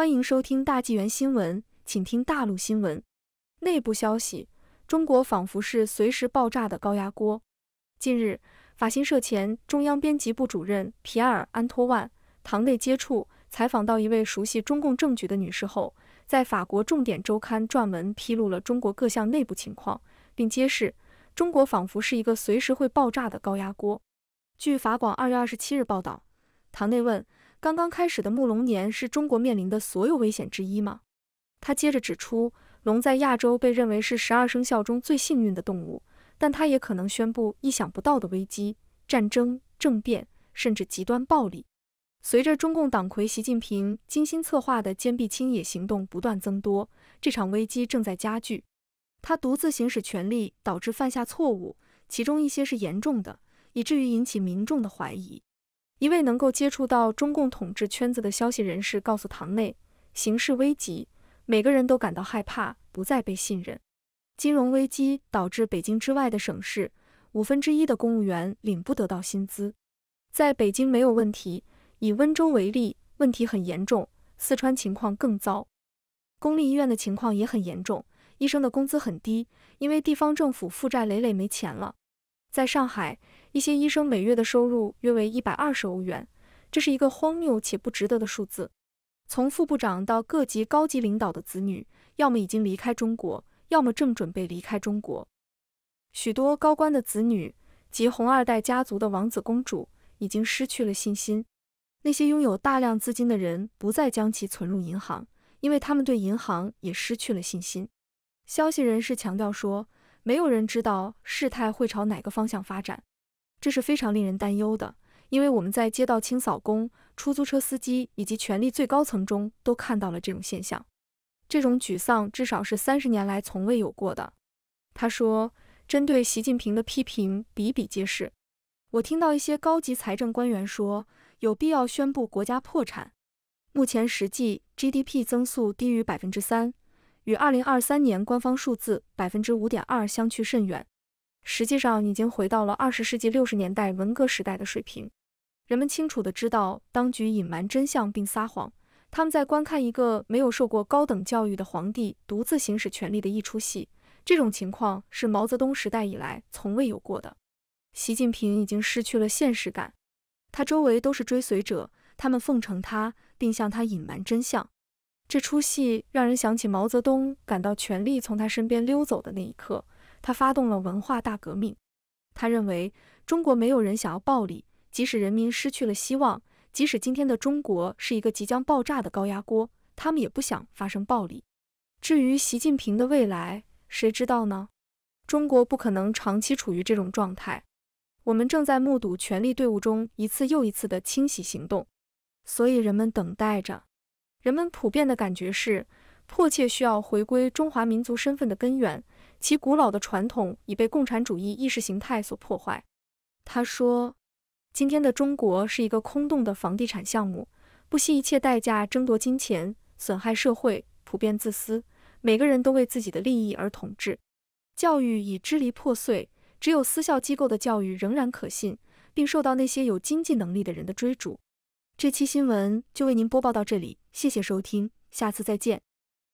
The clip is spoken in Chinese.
欢迎收听大纪元新闻，请听大陆新闻。内部消息：中国仿佛是随时爆炸的高压锅。近日，法新社前中央编辑部主任皮埃尔·安托万·唐内接触采访到一位熟悉中共政局的女士后，在法国重点周刊撰文披露了中国各项内部情况，并揭示中国仿佛是一个随时会爆炸的高压锅。据法广二月二十七日报道，唐内问。刚刚开始的木龙年是中国面临的所有危险之一吗？他接着指出，龙在亚洲被认为是十二生肖中最幸运的动物，但它也可能宣布意想不到的危机、战争、政变，甚至极端暴力。随着中共党魁习近平精心策划的坚壁清野行动不断增多，这场危机正在加剧。他独自行使权力，导致犯下错误，其中一些是严重的，以至于引起民众的怀疑。一位能够接触到中共统治圈子的消息人士告诉堂内，形势危急，每个人都感到害怕，不再被信任。金融危机导致北京之外的省市五分之一的公务员领不得到薪资，在北京没有问题。以温州为例，问题很严重，四川情况更糟。公立医院的情况也很严重，医生的工资很低，因为地方政府负债累累，没钱了。在上海，一些医生每月的收入约为一百二十欧元，这是一个荒谬且不值得的数字。从副部长到各级高级领导的子女，要么已经离开中国，要么正准备离开中国。许多高官的子女及红二代家族的王子公主已经失去了信心。那些拥有大量资金的人不再将其存入银行，因为他们对银行也失去了信心。消息人士强调说。没有人知道事态会朝哪个方向发展，这是非常令人担忧的，因为我们在街道清扫工、出租车司机以及权力最高层中都看到了这种现象。这种沮丧至少是三十年来从未有过的。他说，针对习近平的批评比比皆是。我听到一些高级财政官员说，有必要宣布国家破产。目前实际 GDP 增速低于百分之三。与二零二三年官方数字百分之五点二相去甚远，实际上已经回到了二十世纪六十年代文革时代的水平。人们清楚地知道当局隐瞒真相并撒谎，他们在观看一个没有受过高等教育的皇帝独自行使权力的一出戏。这种情况是毛泽东时代以来从未有过的。习近平已经失去了现实感，他周围都是追随者，他们奉承他，并向他隐瞒真相。这出戏让人想起毛泽东感到权力从他身边溜走的那一刻，他发动了文化大革命。他认为中国没有人想要暴力，即使人民失去了希望，即使今天的中国是一个即将爆炸的高压锅，他们也不想发生暴力。至于习近平的未来，谁知道呢？中国不可能长期处于这种状态。我们正在目睹权力队伍中一次又一次的清洗行动，所以人们等待着。人们普遍的感觉是，迫切需要回归中华民族身份的根源，其古老的传统已被共产主义意识形态所破坏。他说，今天的中国是一个空洞的房地产项目，不惜一切代价争夺金钱，损害社会，普遍自私，每个人都为自己的利益而统治。教育已支离破碎，只有私校机构的教育仍然可信，并受到那些有经济能力的人的追逐。这期新闻就为您播报到这里，谢谢收听，下次再见。